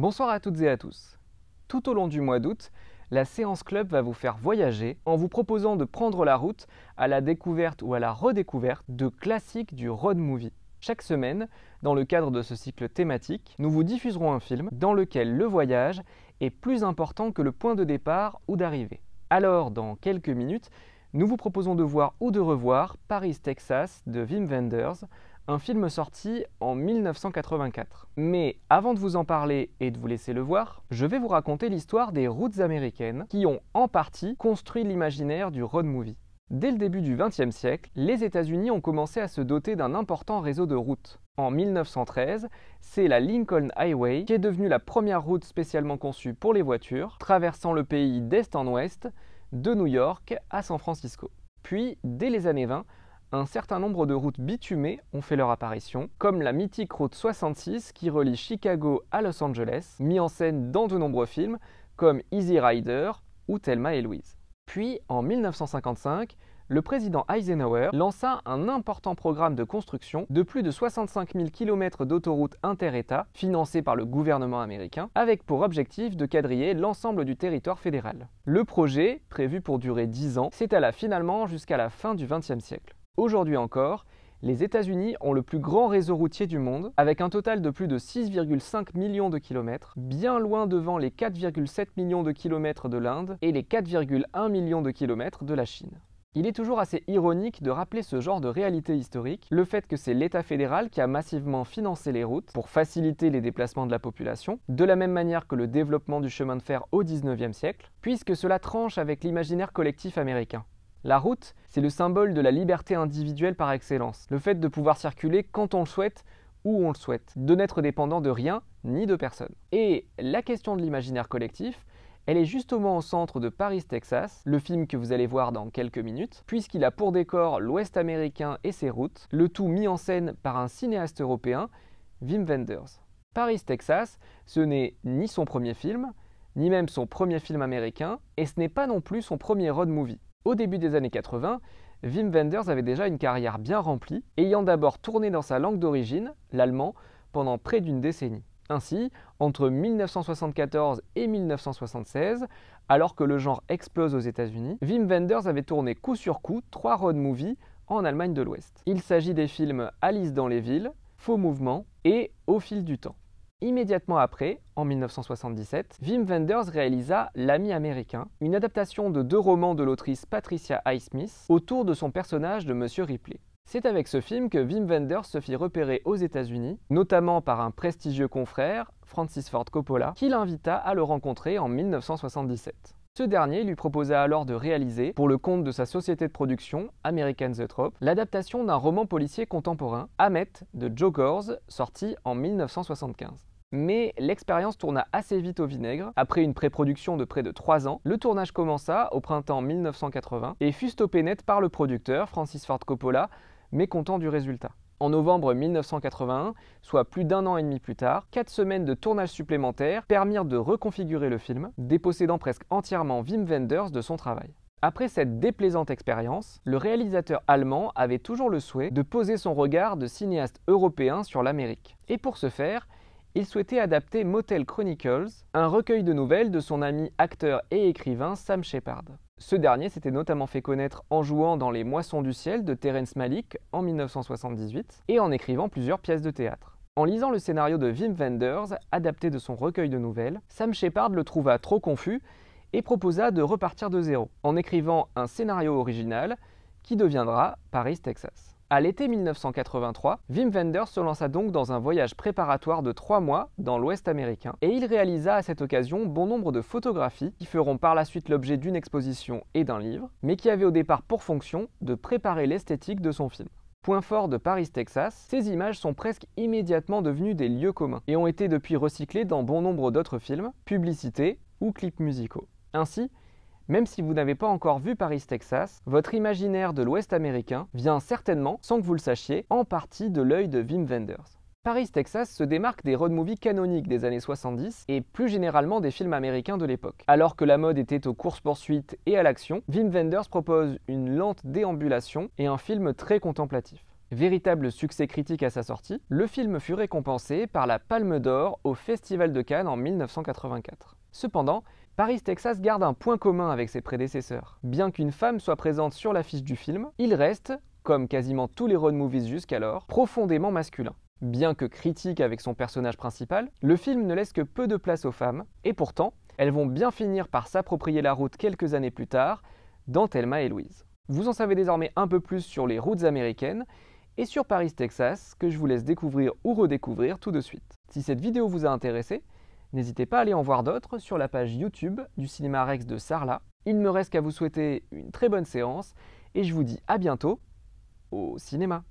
Bonsoir à toutes et à tous. Tout au long du mois d'août, la séance club va vous faire voyager en vous proposant de prendre la route à la découverte ou à la redécouverte de classiques du road movie. Chaque semaine, dans le cadre de ce cycle thématique, nous vous diffuserons un film dans lequel le voyage est plus important que le point de départ ou d'arrivée. Alors, dans quelques minutes, nous vous proposons de voir ou de revoir Paris, Texas de Wim Wenders, un film sorti en 1984. Mais avant de vous en parler et de vous laisser le voir, je vais vous raconter l'histoire des routes américaines qui ont en partie construit l'imaginaire du road movie. Dès le début du XXe siècle, les États-Unis ont commencé à se doter d'un important réseau de routes. En 1913, c'est la Lincoln Highway qui est devenue la première route spécialement conçue pour les voitures, traversant le pays d'est en ouest, de New York à San Francisco. Puis, dès les années 20, un certain nombre de routes bitumées ont fait leur apparition, comme la mythique route 66 qui relie Chicago à Los Angeles, mise en scène dans de nombreux films comme Easy Rider ou Thelma et Louise. Puis, en 1955, le président Eisenhower lança un important programme de construction de plus de 65 000 km d'autoroutes inter état financées par le gouvernement américain, avec pour objectif de quadriller l'ensemble du territoire fédéral. Le projet, prévu pour durer 10 ans, s'étala finalement jusqu'à la fin du XXe siècle. Aujourd'hui encore, les États-Unis ont le plus grand réseau routier du monde, avec un total de plus de 6,5 millions de kilomètres, bien loin devant les 4,7 millions de kilomètres de l'Inde et les 4,1 millions de kilomètres de la Chine. Il est toujours assez ironique de rappeler ce genre de réalité historique, le fait que c'est l'État fédéral qui a massivement financé les routes pour faciliter les déplacements de la population, de la même manière que le développement du chemin de fer au 19e siècle, puisque cela tranche avec l'imaginaire collectif américain. La route, c'est le symbole de la liberté individuelle par excellence, le fait de pouvoir circuler quand on le souhaite, où on le souhaite, de n'être dépendant de rien ni de personne. Et la question de l'imaginaire collectif, elle est justement au centre de Paris, Texas, le film que vous allez voir dans quelques minutes, puisqu'il a pour décor l'Ouest américain et ses routes, le tout mis en scène par un cinéaste européen, Wim Wenders. Paris, Texas, ce n'est ni son premier film, ni même son premier film américain, et ce n'est pas non plus son premier road movie. Au début des années 80, Wim Wenders avait déjà une carrière bien remplie, ayant d'abord tourné dans sa langue d'origine, l'allemand, pendant près d'une décennie. Ainsi, entre 1974 et 1976, alors que le genre explose aux États-Unis, Wim Wenders avait tourné coup sur coup trois road movies en Allemagne de l'Ouest. Il s'agit des films Alice dans les villes, Faux mouvements » et Au fil du temps. Immédiatement après, en 1977, Wim Wenders réalisa L'ami américain, une adaptation de deux romans de l'autrice Patricia Highsmith autour de son personnage de Monsieur Ripley. C'est avec ce film que Wim Wenders se fit repérer aux États-Unis, notamment par un prestigieux confrère, Francis Ford Coppola, qui l'invita à le rencontrer en 1977. Ce dernier lui proposa alors de réaliser, pour le compte de sa société de production, American Trop, l'adaptation d'un roman policier contemporain, Hamet, de Joe Gors, sorti en 1975. Mais l'expérience tourna assez vite au vinaigre. Après une pré-production de près de 3 ans, le tournage commença au printemps 1980 et fut stoppé net par le producteur Francis Ford Coppola, mécontent du résultat. En novembre 1981, soit plus d'un an et demi plus tard, quatre semaines de tournage supplémentaires permirent de reconfigurer le film, dépossédant presque entièrement Wim Wenders de son travail. Après cette déplaisante expérience, le réalisateur allemand avait toujours le souhait de poser son regard de cinéaste européen sur l'Amérique. Et pour ce faire, il souhaitait adapter Motel Chronicles, un recueil de nouvelles de son ami acteur et écrivain Sam Shepard. Ce dernier s'était notamment fait connaître en jouant dans Les Moissons du ciel de Terence Malick en 1978 et en écrivant plusieurs pièces de théâtre. En lisant le scénario de Wim Wenders, adapté de son recueil de nouvelles, Sam Shepard le trouva trop confus et proposa de repartir de zéro en écrivant un scénario original qui deviendra Paris, Texas. À l'été 1983, Wim Wenders se lança donc dans un voyage préparatoire de trois mois dans l'Ouest américain et il réalisa à cette occasion bon nombre de photographies qui feront par la suite l'objet d'une exposition et d'un livre, mais qui avaient au départ pour fonction de préparer l'esthétique de son film. Point fort de Paris, Texas, ces images sont presque immédiatement devenues des lieux communs et ont été depuis recyclées dans bon nombre d'autres films, publicités ou clips musicaux. Ainsi, même si vous n'avez pas encore vu Paris-Texas, votre imaginaire de l'Ouest américain vient certainement, sans que vous le sachiez, en partie de l'œil de Wim Wenders. Paris, Texas se démarque des road movies canoniques des années 70 et plus généralement des films américains de l'époque. Alors que la mode était aux courses-poursuites et à l'action, Wim Wenders propose une lente déambulation et un film très contemplatif. Véritable succès critique à sa sortie, le film fut récompensé par la Palme d'Or au Festival de Cannes en 1984. Cependant, Paris, Texas garde un point commun avec ses prédécesseurs. Bien qu'une femme soit présente sur l'affiche du film, il reste, comme quasiment tous les road movies jusqu'alors, profondément masculin. Bien que critique avec son personnage principal, le film ne laisse que peu de place aux femmes, et pourtant, elles vont bien finir par s'approprier la route quelques années plus tard, dans Thelma et Louise. Vous en savez désormais un peu plus sur les routes américaines et sur Paris, Texas, que je vous laisse découvrir ou redécouvrir tout de suite. Si cette vidéo vous a intéressé, N'hésitez pas à aller en voir d'autres sur la page YouTube du Cinéma Rex de Sarlat. Il ne me reste qu'à vous souhaiter une très bonne séance et je vous dis à bientôt au cinéma.